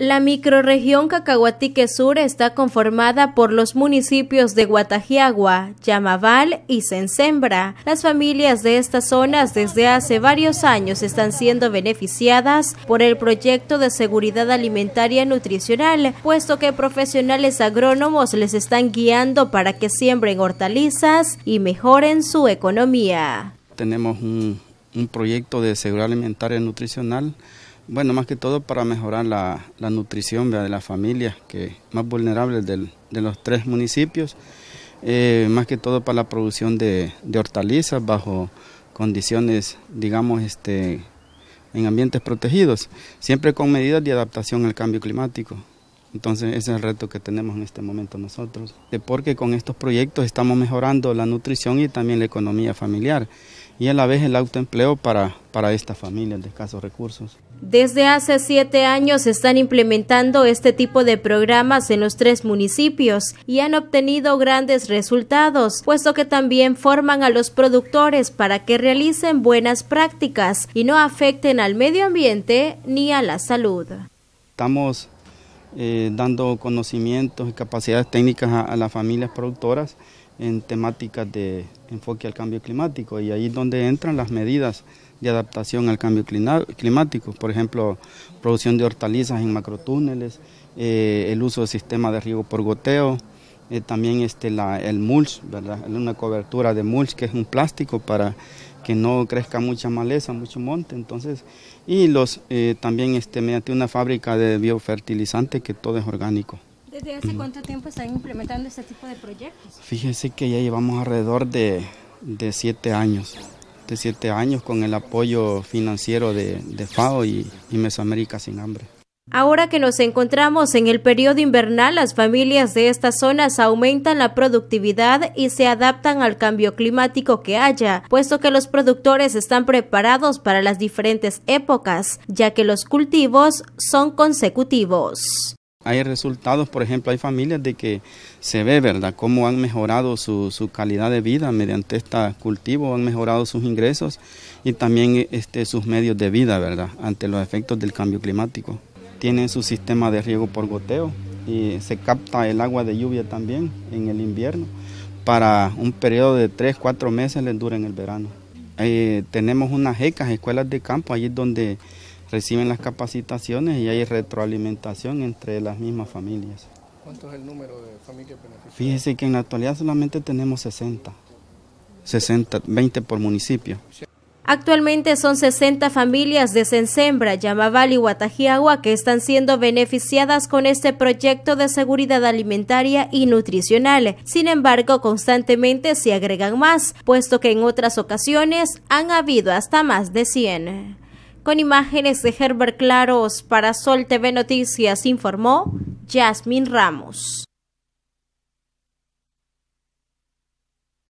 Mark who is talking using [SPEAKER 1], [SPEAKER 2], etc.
[SPEAKER 1] La microrregión Cacahuatique Sur está conformada por los municipios de Guatajiagua, Yamaval y Sensembra. Las familias de estas zonas desde hace varios años están siendo beneficiadas por el proyecto de seguridad alimentaria nutricional, puesto que profesionales agrónomos les están guiando para que siembren hortalizas y mejoren su economía.
[SPEAKER 2] Tenemos un, un proyecto de seguridad alimentaria nutricional bueno, más que todo para mejorar la, nutrición de las familias que más vulnerables de los tres municipios, eh, más que todo para la producción de, hortalizas bajo condiciones, digamos, este, en ambientes protegidos, siempre con medidas de adaptación al cambio climático. Entonces ese es el reto que tenemos en este momento nosotros, de porque con estos proyectos estamos mejorando la nutrición y también la economía familiar y a la vez el autoempleo para, para estas familias de escasos recursos.
[SPEAKER 1] Desde hace siete años se están implementando este tipo de programas en los tres municipios y han obtenido grandes resultados, puesto que también forman a los productores para que realicen buenas prácticas y no afecten al medio ambiente ni a la salud.
[SPEAKER 2] Estamos eh, dando conocimientos y capacidades técnicas a las familias productoras en temáticas de enfoque al cambio climático y ahí es donde entran las medidas de adaptación al cambio climático, por ejemplo, producción de hortalizas en macrotúneles, eh, el uso del sistema de riego por goteo, eh, también este, el mulch, una cobertura de mulch que es un plástico para que no crezca mucha maleza, mucho monte, entonces, y los eh, también este, mediante una fábrica de biofertilizante que todo es orgánico.
[SPEAKER 1] ¿Desde hace cuánto tiempo están implementando este tipo de proyectos?
[SPEAKER 2] Fíjense que ya llevamos alrededor de, de siete años, de siete años con el apoyo financiero de, FAO y, y Mesoamérica Sin Hambre.
[SPEAKER 1] Ahora que nos encontramos en el periodo invernal, las familias de estas zonas aumentan la productividad y se adaptan al cambio climático que haya, puesto que los productores están preparados para las diferentes épocas, ya que los cultivos son consecutivos.
[SPEAKER 2] Hay resultados, por ejemplo, hay familias de que se ve, ¿verdad?, cómo han mejorado su, calidad de vida mediante este cultivo, han mejorado sus ingresos y también e, este, sus medios de vida, ¿verdad?, ante los efectos del cambio climático. Tienen su sistema de riego por goteo y se capta el agua de lluvia también en el invierno para un periodo de tres, cuatro meses les dura en el verano. Eh, tenemos unas ECAS, escuelas de campo, allí donde reciben las capacitaciones y hay retroalimentación entre las mismas familias. ¿Cuánto es el número de familias beneficiadas? Fíjese que en la actualidad solamente tenemos 60, 60 20 por municipio.
[SPEAKER 1] Actualmente son 60 familias de Cenzembra, Yamabal y Guatajiagua que están siendo beneficiadas con este proyecto de seguridad alimentaria y nutricional. Sin embargo, constantemente se agregan más, puesto que en otras ocasiones han habido hasta más de 100. Con imágenes de Herbert Claros para Sol TV Noticias informó Jasmine Ramos.